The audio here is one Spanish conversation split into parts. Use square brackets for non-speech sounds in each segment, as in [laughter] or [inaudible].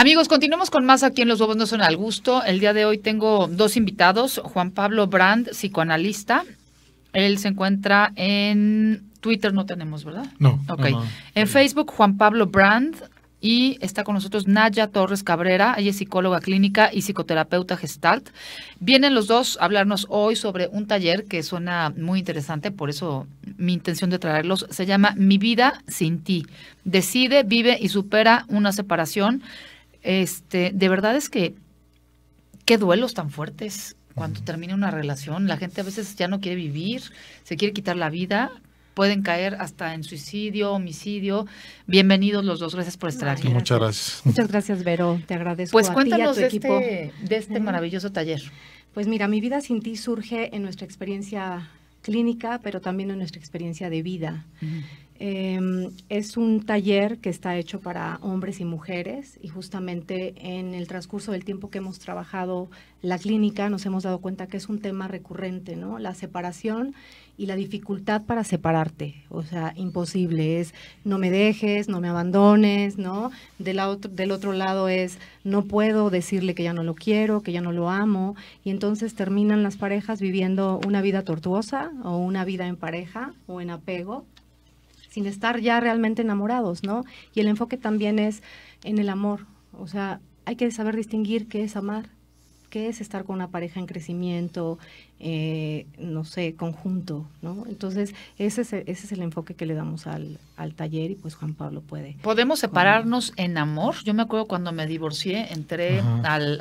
Amigos, continuamos con más aquí en Los Huevos No Son al Gusto. El día de hoy tengo dos invitados, Juan Pablo Brand, psicoanalista. Él se encuentra en Twitter, no tenemos, ¿verdad? No. Ok. En Facebook, Juan Pablo Brand. Y está con nosotros Naya Torres Cabrera, ella es psicóloga clínica y psicoterapeuta gestalt. Vienen los dos a hablarnos hoy sobre un taller que suena muy interesante, por eso mi intención de traerlos se llama Mi vida sin ti. Decide, vive y supera una separación este, de verdad es que qué duelos tan fuertes cuando termina una relación. La gente a veces ya no quiere vivir, se quiere quitar la vida, pueden caer hasta en suicidio, homicidio. Bienvenidos los dos, gracias por estar aquí. muchas gracias. Muchas gracias, Vero, te agradezco. Pues a cuéntanos de, equipo. Este, de este maravilloso taller. Pues mira, mi vida sin ti surge en nuestra experiencia clínica, pero también en nuestra experiencia de vida. Em, es un taller que está hecho para hombres y mujeres y justamente en el transcurso del tiempo que hemos trabajado la clínica nos hemos dado cuenta que es un tema recurrente, ¿no? La separación y la dificultad para separarte, o sea, imposible es no me dejes, no me abandones, ¿no? del otro lado es no puedo decirle que ya no lo quiero, que ya no lo amo y entonces terminan las parejas viviendo una vida tortuosa o una vida en pareja o en apego sin estar ya realmente enamorados, ¿no? Y el enfoque también es en el amor, o sea, hay que saber distinguir qué es amar, qué es estar con una pareja en crecimiento, eh, no sé, conjunto, ¿no? Entonces, ese es, ese es el enfoque que le damos al, al taller y pues Juan Pablo puede. ¿Podemos separarnos en amor? Yo me acuerdo cuando me divorcié, entré al,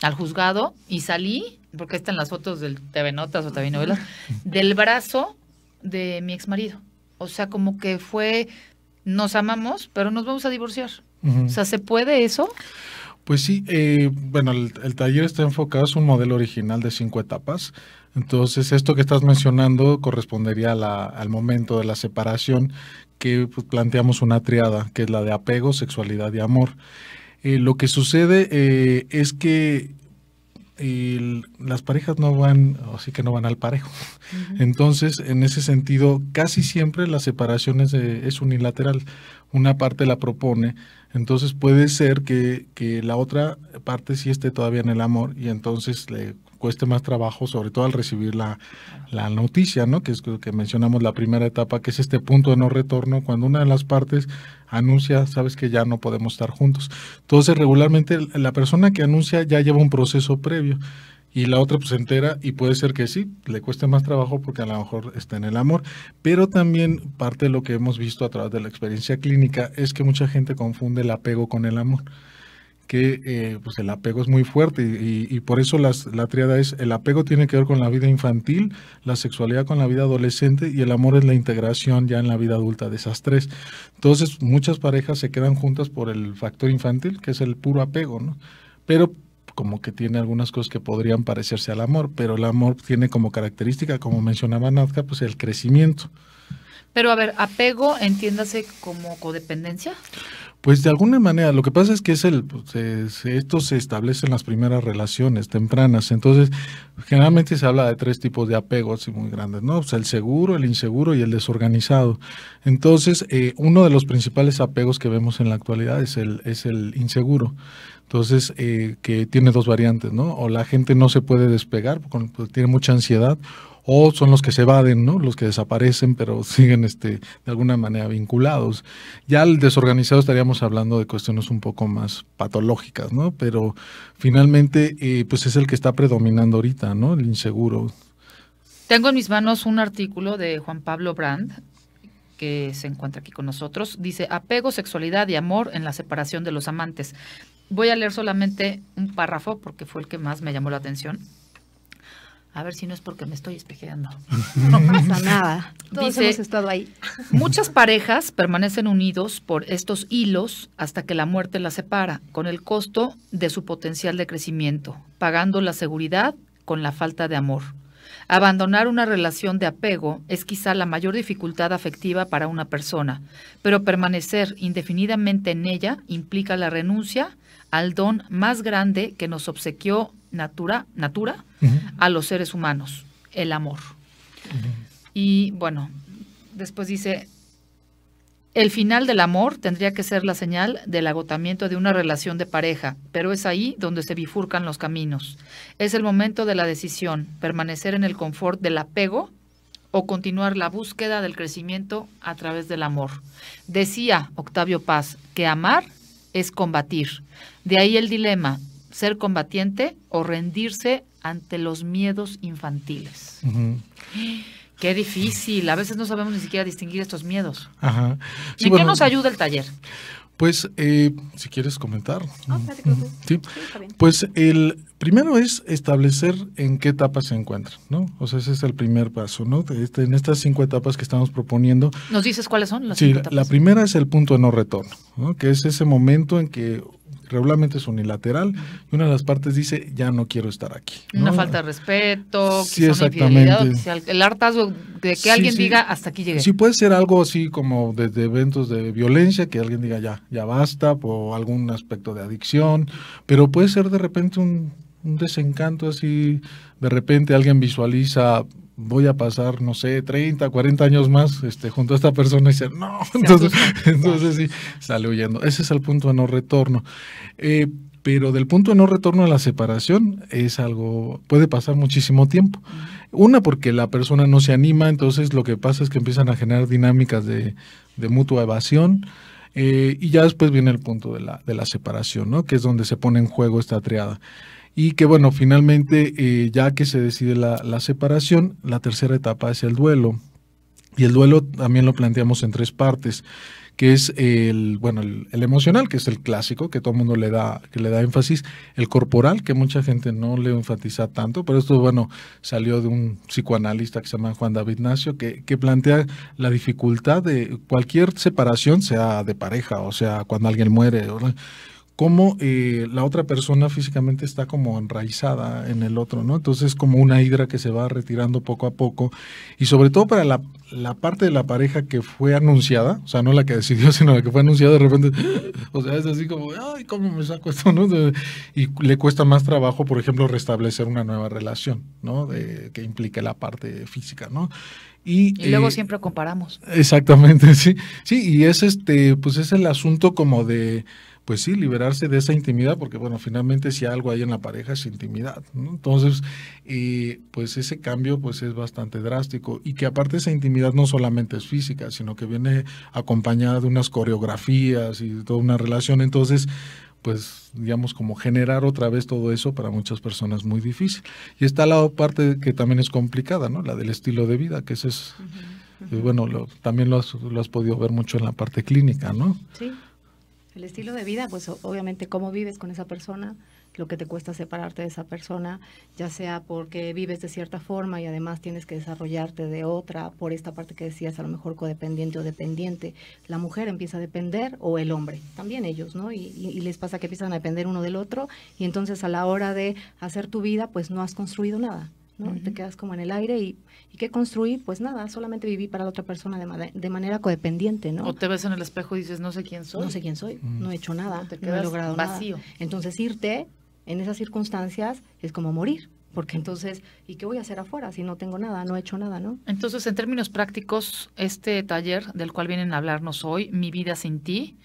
al, juzgado y salí, porque están las fotos del TV Notas o TV Novelas, del brazo de mi exmarido. O sea, como que fue, nos amamos, pero nos vamos a divorciar. O sea, ¿se puede eso? Pues sí, eh, bueno, el, taller está enfocado, es un modelo original de cinco etapas. Entonces, esto que estás mencionando correspondería al momento de la separación que pues, planteamos una triada, que es la de apego, sexualidad y amor. Eh, lo que sucede eh, es que y las parejas no van, así que no van al parejo. Entonces, en ese sentido, casi siempre la separación es, unilateral. Una parte la propone, entonces puede ser que, que, la otra parte sí esté todavía en el amor y entonces le cueste más trabajo, sobre todo al recibir la, noticia, ¿no? Que es lo que mencionamos la primera etapa, que es este punto de no retorno, cuando una de las partes anuncia, sabes que ya no podemos estar juntos. Entonces, regularmente la persona que anuncia ya lleva un proceso previo y la otra pues entera y puede ser que sí, le cueste más trabajo porque a lo mejor está en el amor, pero también parte de lo que hemos visto a través de la experiencia clínica es que mucha gente confunde el apego con el amor que eh, pues el apego es muy fuerte y, por eso las, la triada es el apego tiene que ver con la vida infantil, la sexualidad con la vida adolescente y el amor es la integración ya en la vida adulta de esas tres. Entonces muchas parejas se quedan juntas por el factor infantil, que es el puro apego, ¿no? Pero como que tiene algunas cosas que podrían parecerse al amor, pero el amor tiene como característica, como mencionaba Nazca, pues el crecimiento. Pero a ver, apego entiéndase como codependencia. Pues de alguna manera, lo que pasa es que es el, pues, esto se establece en las primeras relaciones tempranas. Entonces, generalmente se habla de tres tipos de apegos y muy grandes, ¿no? O sea, el seguro, el inseguro y el desorganizado. Entonces, eh, uno de los principales apegos que vemos en la actualidad es el, es el inseguro. Entonces, eh, que tiene dos variantes, ¿no? O la gente no se puede despegar, porque tiene mucha ansiedad, o son los que se evaden, ¿no? Los que desaparecen, pero [laughs] siguen este, de alguna manera vinculados. Ya al desorganizado estaríamos hablando de cuestiones un poco más patológicas, ¿no? Pero finalmente, eh, pues es el que está predominando ahorita, ¿no? El inseguro. Tengo en mis manos un artículo de Juan Pablo Brand que se encuentra aquí con nosotros. Dice, apego, sexualidad y amor en la separación de los amantes. Voy a leer solamente un párrafo porque fue el que más me llamó la atención. A ver si no es porque me estoy espejeando. [laughs] No pasa nada. Todos hemos estado ahí. Muchas parejas permanecen unidos por estos hilos hasta que la muerte las separa, con el costo de su potencial de crecimiento, pagando la seguridad con la falta de amor. Abandonar una relación de apego es quizá la mayor dificultad afectiva para una persona, pero permanecer indefinidamente en ella implica la renuncia al don más grande que nos obsequió natura, natura a los seres humanos, el amor. Y bueno, después dice, el final del amor tendría que ser la señal del agotamiento de una relación de pareja, pero es ahí donde se bifurcan los caminos. Es el momento de la decisión, permanecer en el confort del apego o continuar la búsqueda del crecimiento a través del amor. Decía Octavio Paz que amar es combatir. De ahí el dilema, ser combatiente o rendirse ante los miedos infantiles. Qué difícil, a veces no sabemos ni siquiera distinguir estos miedos. Ajá. qué nos ayuda el taller? Pues, eh, si quieres comentar. Pues. pues el primero es establecer en qué etapa se encuentra, ¿no? O sea, ese es el primer paso, ¿no? Este, en estas cinco etapas que estamos proponiendo. ¿Nos dices cuáles son las sí, etapas? La primera es el punto de no retorno, ¿no? que es ese momento en que regularmente es unilateral, y una de las partes dice, ya no quiero estar aquí. Una falta de respeto, el hartazgo de que alguien diga, hasta aquí llegué. Sí, puede ser algo así como desde eventos de violencia, que alguien diga, ya, ya basta, o algún aspecto de adicción, pero puede ser de repente un, un desencanto así, de repente alguien visualiza voy a pasar, no sé, 30, 40 años más este, junto a esta persona y decir, no, [laughs] entonces, [laughs] entonces sí, sale huyendo. Ese es el punto de no retorno. Eh, pero del punto de no retorno a la separación es algo, puede pasar muchísimo tiempo. Una, porque la persona no se anima, entonces lo que pasa es que empiezan a generar dinámicas de, mutua evasión. Eh, y ya después viene el punto de la, de la separación, que es donde se pone en juego esta triada y que bueno, finalmente eh, ya que se decide la, separación, la tercera etapa es el duelo. Y el duelo también lo planteamos en tres partes, que es el, bueno, el, emocional, que es el clásico, que todo el mundo le da, que le da énfasis, el corporal, que mucha gente no le enfatiza tanto, pero esto, bueno, salió de un psicoanalista que se llama Juan David Nacio, que, que plantea la dificultad de cualquier separación, sea de pareja, o sea, cuando alguien muere, ¿verdad? cómo eh, la otra persona físicamente está como enraizada en el otro, ¿no? Entonces como una hidra que se va retirando poco a poco y sobre todo para la, parte de la pareja que fue anunciada, o sea, no la que decidió, [laughs] sino la que fue anunciada de repente, [laughs] o sea, es así como, ay, ¿cómo me saco esto, no? Y le cuesta más trabajo, por ejemplo, restablecer una nueva relación, ¿no? De, que implique la parte física, ¿no? Y, luego eh, siempre comparamos. Exactamente, [laughs] sí. Sí, y es este, pues es el asunto como de pues sí, liberarse de esa intimidad, porque bueno, finalmente si algo hay en la pareja es intimidad. ¿no? Entonces, y eh, pues ese cambio pues es bastante drástico y que aparte esa intimidad no solamente es física, sino que viene acompañada de unas coreografías y de toda una relación. Entonces, pues digamos como generar otra vez todo eso para muchas personas muy difícil. Y está la parte que también es complicada, ¿no? La del estilo de vida, que eso es, eh, bueno, lo, también lo has, lo has, podido ver mucho en la parte clínica, ¿no? Sí. El estilo de vida, pues obviamente cómo vives con esa persona, lo que te cuesta separarte de esa persona, ya sea porque vives de cierta forma y además tienes que desarrollarte de otra, por esta parte que decías, a lo mejor codependiente o dependiente, la mujer empieza a depender o el hombre, también ellos, ¿no? Y, les pasa que empiezan a depender uno del otro y entonces a la hora de hacer tu vida, pues no has construido nada. ¿no? Te quedas como en el aire y, y, ¿qué construí? Pues nada, solamente viví para la otra persona de, manera codependiente, ¿no? O te ves en el espejo y dices, no sé quién soy. No sé quién soy, mm. no he hecho nada, no, te no he logrado vacío. Entonces irte en esas circunstancias es como morir, porque entonces, ¿y qué voy a hacer afuera si no tengo nada, no he hecho nada, no? Entonces, en términos prácticos, este taller del cual vienen a hablarnos hoy, Mi vida sin ti,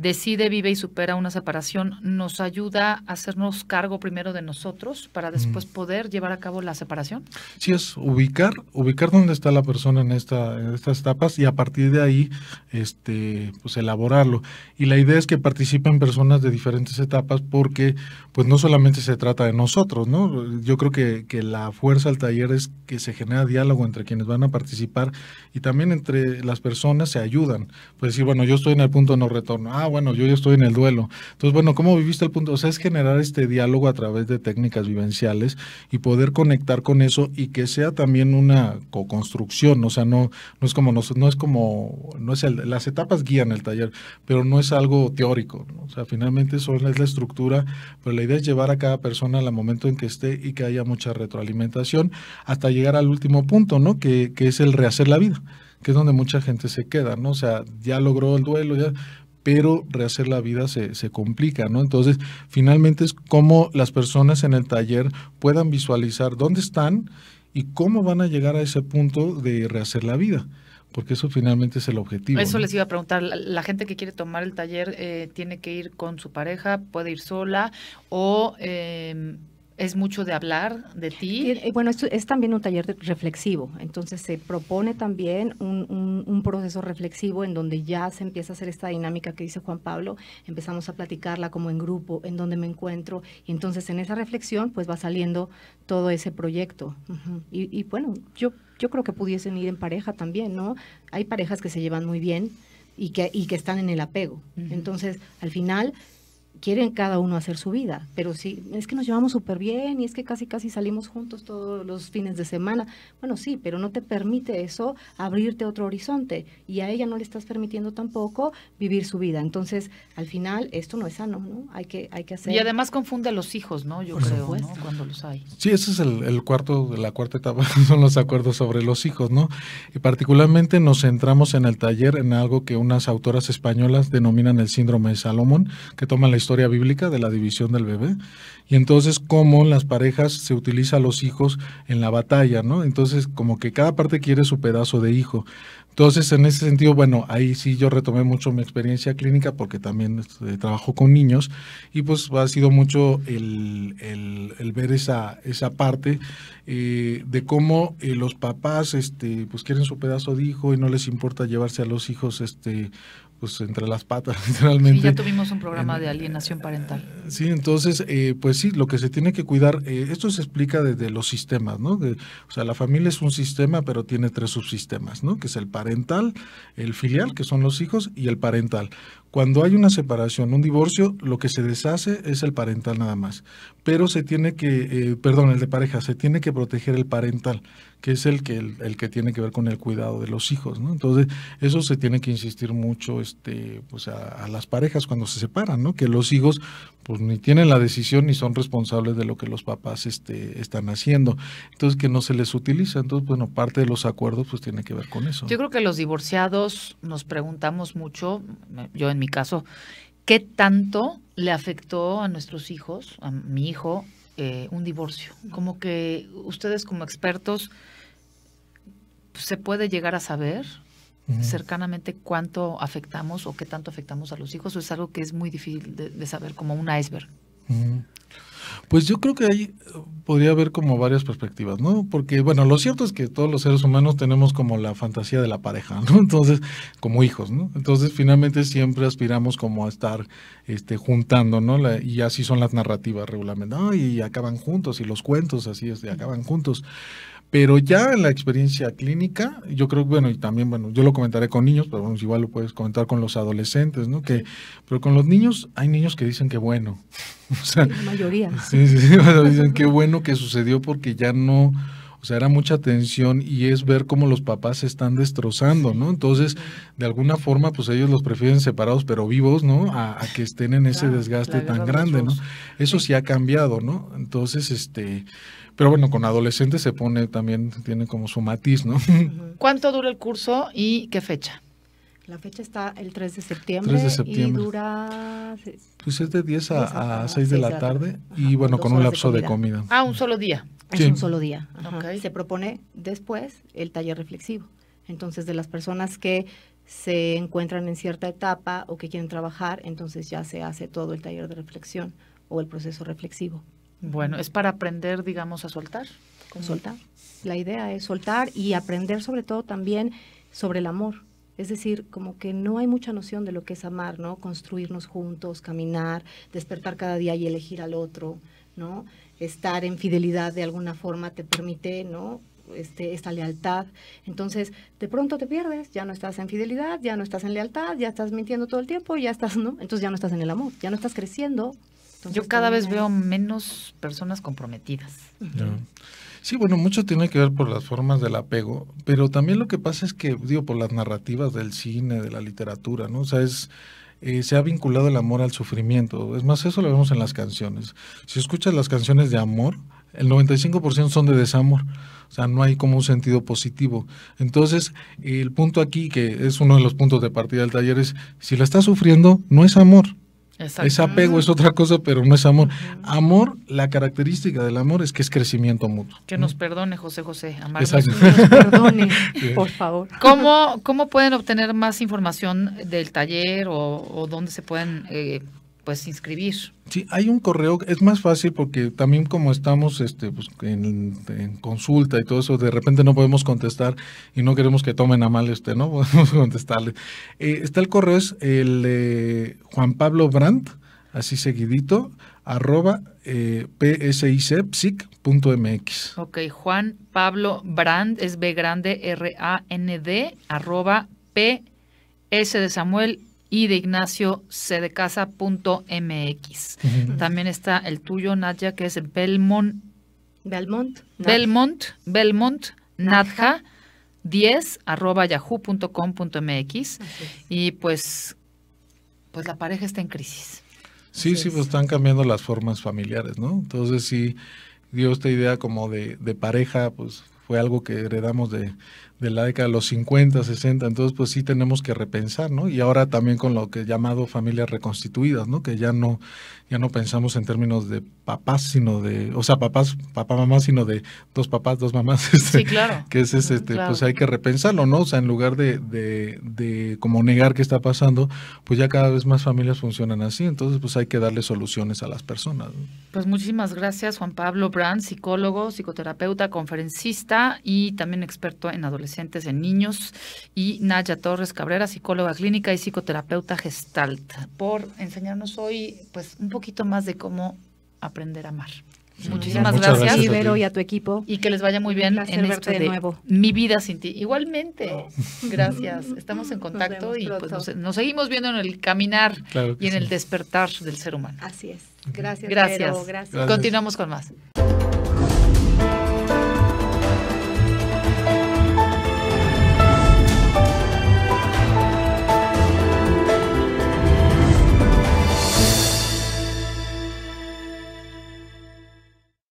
decide, vive y supera una separación, nos ayuda a hacernos cargo primero de nosotros para mm. después poder llevar a cabo la separación? Sí, es ubicar, ubicar dónde está la persona en, esta, estas etapas y a partir de ahí, este, pues elaborarlo. Y la idea es que participen personas de diferentes etapas porque, pues no solamente se trata de nosotros, ¿no? Yo creo que, la fuerza del taller es que se genera diálogo entre quienes van a participar y también entre las personas se ayudan. Pues decir, bueno, yo estoy en el punto no retorno. Ah, bueno, yo ya estoy en el duelo. Entonces, bueno, ¿cómo viviste el punto? O sea, es generar este diálogo a través de técnicas vivenciales y poder conectar con eso y que sea también una co-construcción. O sea, no, no es como, no, es como, no es el, las etapas guían el taller, pero no es algo teórico. O sea, finalmente eso es la estructura, pero la idea es llevar a cada persona al momento en que esté y que haya mucha retroalimentación hasta llegar al último punto, ¿no? Que, que es el rehacer la vida que es donde mucha gente se queda, ¿no? O sea, ya logró el duelo, ya, pero rehacer la vida se, se, complica, ¿no? Entonces, finalmente es cómo las personas en el taller puedan visualizar dónde están y cómo van a llegar a ese punto de rehacer la vida, porque eso finalmente es el objetivo. Eso les iba a preguntar, la, gente que quiere tomar el taller eh, tiene que ir con su pareja, puede ir sola o... Eh, es mucho de hablar de ti. Eh, bueno, esto es también un taller reflexivo, entonces se propone también un, proceso reflexivo en donde ya se empieza a hacer esta dinámica que dice Juan Pablo, empezamos a platicarla como en grupo, en donde me encuentro, y entonces en esa reflexión pues va saliendo todo ese proyecto. y, bueno, yo, yo creo que pudiesen ir en pareja también, ¿no? Hay parejas que se llevan muy bien y que, que están en el apego, entonces al final quieren cada uno hacer su vida, pero sí, es que nos llevamos súper bien y es que casi casi salimos juntos todos los fines de semana. Bueno, sí, pero no te permite eso abrirte otro horizonte y a ella no le estás permitiendo tampoco vivir su vida. Entonces, al final, esto no es sano, ¿no? Hay que, hay que hacer... Y además confunde a los hijos, ¿no? Yo creo, Cuando los hay. Sí, ese es el, cuarto, la cuarta etapa, [laughs] son los acuerdos sobre los hijos, ¿no? Y particularmente nos centramos en el taller en algo que unas autoras españolas denominan el síndrome de Salomón, que toma la historia bíblica de la división del bebé, y entonces cómo las parejas se utiliza los hijos en la batalla, ¿no? Entonces como que cada parte quiere su pedazo de hijo. Entonces en ese sentido, bueno, ahí sí yo retomé mucho mi experiencia clínica porque también este, trabajo con niños y pues ha sido mucho el, ver esa, esa parte eh, de cómo eh, los papás este, pues quieren su pedazo de hijo y no les importa llevarse a los hijos este, pues, entre las patas, [laughs] literalmente. Sí, ya tuvimos un programa de alienación parental. Sí, entonces, eh, pues sí, lo que se tiene que cuidar, eh, esto se explica desde los sistemas, ¿no? o sea, la familia es un sistema, pero tiene tres subsistemas, ¿no? Que es el parental, el filial, que son los hijos, y el parental. Cuando hay una separación, un divorcio, lo que se deshace es el parental nada más. Pero se tiene que, eh, perdón, el de pareja, se tiene que proteger el parental, que es el que, el, que tiene que ver con el cuidado de los hijos, ¿no? Entonces, eso se tiene que insistir mucho este, pues a, las parejas cuando se separan, ¿no? Que los hijos pues ni tienen la decisión ni son responsables de lo que los papás este, están haciendo. Entonces, que no se les utiliza. Entonces, bueno, parte de los acuerdos pues tiene que ver con eso. Yo creo que los divorciados nos preguntamos mucho, yo en mi caso, ¿qué tanto le afectó a nuestros hijos, a mi hijo, eh, un divorcio? Como que ustedes como expertos, pues, ¿se puede llegar a saber cercanamente cuánto afectamos o qué tanto afectamos a los hijos? es algo que es muy difícil de, saber, como un iceberg? Pues yo creo que ahí eh, podría haber como varias perspectivas, ¿no? Porque, bueno, lo cierto es que todos los seres humanos tenemos como la fantasía de la pareja, ¿no? [laughs] Entonces, como hijos, ¿no? Entonces, finalmente siempre aspiramos como a estar este, juntando, ¿no? y así son las narrativas regularmente, ¿no? Y acaban juntos, y los cuentos así es, acaban juntos. Pero ya en la experiencia clínica, yo creo, que bueno, y también, bueno, yo lo comentaré con niños, pero bueno, igual lo puedes comentar con los adolescentes, ¿no? Que, pero con los niños, hay niños que dicen que bueno. [laughs] O sea, la mayoría. Sí, sí, dicen que bueno que sucedió porque ya no o sea, era mucha tensión y es ver cómo los papás se están destrozando, ¿no? Entonces, de alguna forma, pues ellos los prefieren separados pero vivos, ¿no? A, que estén en ese desgaste tan grande, ¿no? Eso sí ha cambiado, ¿no? Entonces, este, pero bueno, con adolescentes se pone también, tiene como su matiz, ¿no? [laughs] ¿Cuánto dura el curso y qué fecha? La fecha está el 3 de septiembre, 3 de septiembre. y dura... Pues es de 10 a, 6, de la, tarde, y bueno, con un lapso de comida. Ah, un solo día. Es un solo día. Se propone después el taller reflexivo. Entonces, de las personas que se encuentran en cierta etapa o que quieren trabajar, entonces ya se hace todo el taller de reflexión o el proceso reflexivo. Bueno, es para aprender, digamos, a soltar. ¿Cómo? Soltar. La idea es soltar y aprender sobre todo también sobre el amor. Es decir, como que no hay mucha noción de lo que es amar, ¿no? Construirnos juntos, caminar, despertar cada día y elegir al otro. ¿no? Estar en fidelidad de alguna forma te permite, ¿no? Este, esta lealtad. Entonces, de pronto te pierdes, ya no estás en fidelidad, ya no estás en lealtad, ya estás mintiendo todo el tiempo, ya estás, ¿no? Entonces ya no estás en el amor, ya no estás creciendo. Yo cada vez veo menos personas comprometidas. Sí, bueno, mucho tiene que ver por las formas del apego, pero también lo que pasa es que, digo, por las narrativas del cine, de la literatura, ¿no? O sea, es eh, se ha vinculado el amor al sufrimiento. Es más, eso lo vemos en las canciones. Si escuchas las canciones de amor, el 95% son de desamor. O sea, no hay como un sentido positivo. Entonces, el punto aquí, que es uno de los puntos de partida del taller, es si la estás sufriendo, no es amor. Es apego, es mm. otra cosa, pero no es amor. Amor, la característica del amor es que es crecimiento mutuo. Que nos perdone, José José, amar. Que nos perdone, [laughs] [laughs] por favor. ¿Cómo, ¿Cómo pueden obtener más información del taller o, dónde se pueden eh, pues inscribir. Sí, hay un correo, es más fácil porque también como estamos este, pues, en, consulta y todo eso, de repente no podemos contestar y no queremos que tomen a mal este, ¿no? [laughs] Podemos contestarle. Eh, está el correo, es el eh, Juan Pablo Brandt, así seguidito, arroba eh, psicpsic.mx. Ok, Juan Pablo Brand, es B grande R-A-N-D, arroba P S de Samuel y de Ignacio cedecasa.mx. de Casa.mx. También está el tuyo, Nadia, que es Belmont. Belmont. Belmont, Belmont, Nadja. 10 arroba yahoo.com.mx y pues, pues la pareja está en crisis. Sí, sí, pues están cambiando las formas familiares, ¿no? Entonces sí, dio esta idea como de pareja, pues fue algo que heredamos de, de la década de los 50, 60, entonces pues sí tenemos que repensar, ¿no? Y ahora también con lo que he llamado familias reconstituidas, ¿no? Que ya no ya no pensamos en términos de papás, sino de, o sea, papás, papá, mamá, sino de dos papás, dos mamás, [laughs] este, sí, claro. que es este, pues hay que repensarlo, ¿no? O sea, en lugar de, de, como negar qué está pasando, pues ya cada vez más familias funcionan así, entonces pues hay que darle soluciones a las personas. Pues muchísimas gracias Juan Pablo Brand, psicólogo, psicoterapeuta, conferencista y también experto en adolescencia en niños, y Naya Torres Cabrera, psicóloga clínica y psicoterapeuta gestalt, por enseñarnos hoy pues un poquito más de cómo aprender a amar. Muchísimas gracias. gracias y a tu equipo. Y que les vaya muy bien en este nuevo. Mi vida sin ti. Igualmente. Oh. Gracias. [laughs] Estamos en contacto y pues, nos, seguimos viendo en el caminar y en el despertar del ser humano. Así es. Gracias. gracias. gracias. Continuamos con más.